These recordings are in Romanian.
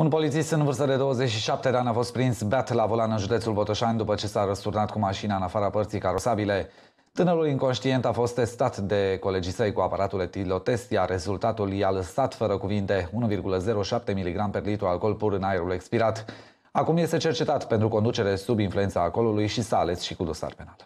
Un polițist în vârstă de 27 de ani a fost prins beat la volan în județul Botoșani după ce s-a răsturnat cu mașina în afara părții carosabile. Tânărul inconștient a fost testat de colegii săi cu aparatul etilotest, iar rezultatul i-a lăsat fără cuvinte 1,07 mg per litru alcool pur în aerul expirat. Acum este cercetat pentru conducere sub influența alcoolului și s-a ales și cu dosar penal.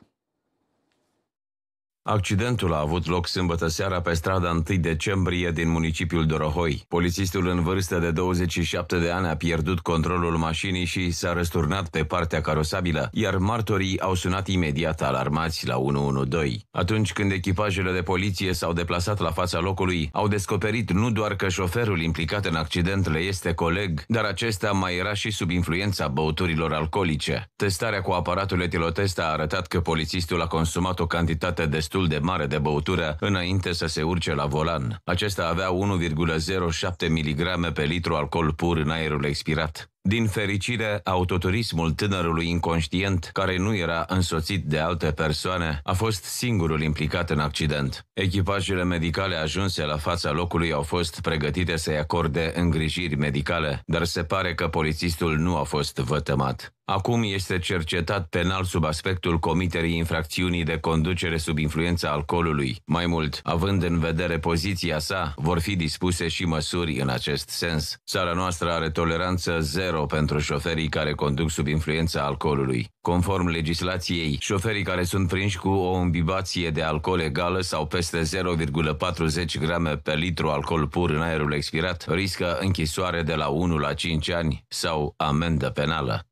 Accidentul a avut loc sâmbătă seara pe strada 1 decembrie din municipiul Dorohoi. Polițistul în vârstă de 27 de ani a pierdut controlul mașinii și s-a răsturnat pe partea carosabilă, iar martorii au sunat imediat alarmați la 112. Atunci când echipajele de poliție s-au deplasat la fața locului, au descoperit nu doar că șoferul implicat în accident le este coleg, dar acesta mai era și sub influența băuturilor alcoolice. Testarea cu aparatul etilotest a arătat că polițistul a consumat o cantitate destul destul de mare de băutură înainte să se urce la volan. Acesta avea 1,07 mg pe litru alcool pur în aerul expirat. Din fericire, autoturismul tânărului inconștient, care nu era însoțit de alte persoane, a fost singurul implicat în accident. Echipajele medicale ajunse la fața locului au fost pregătite să-i acorde îngrijiri medicale, dar se pare că polițistul nu a fost vătămat. Acum este cercetat penal sub aspectul comiterii infracțiunii de conducere sub influența alcoolului. Mai mult, având în vedere poziția sa, vor fi dispuse și măsuri în acest sens. Țara noastră are toleranță zero zero pentru șoferii care conduc sub influența alcoolului. Conform legislației, șoferii care sunt prinși cu o imbibație de alcool egală sau peste 0,40 grame pe litru alcool pur în aerul expirat riscă închisoare de la 1 la 5 ani sau amendă penală.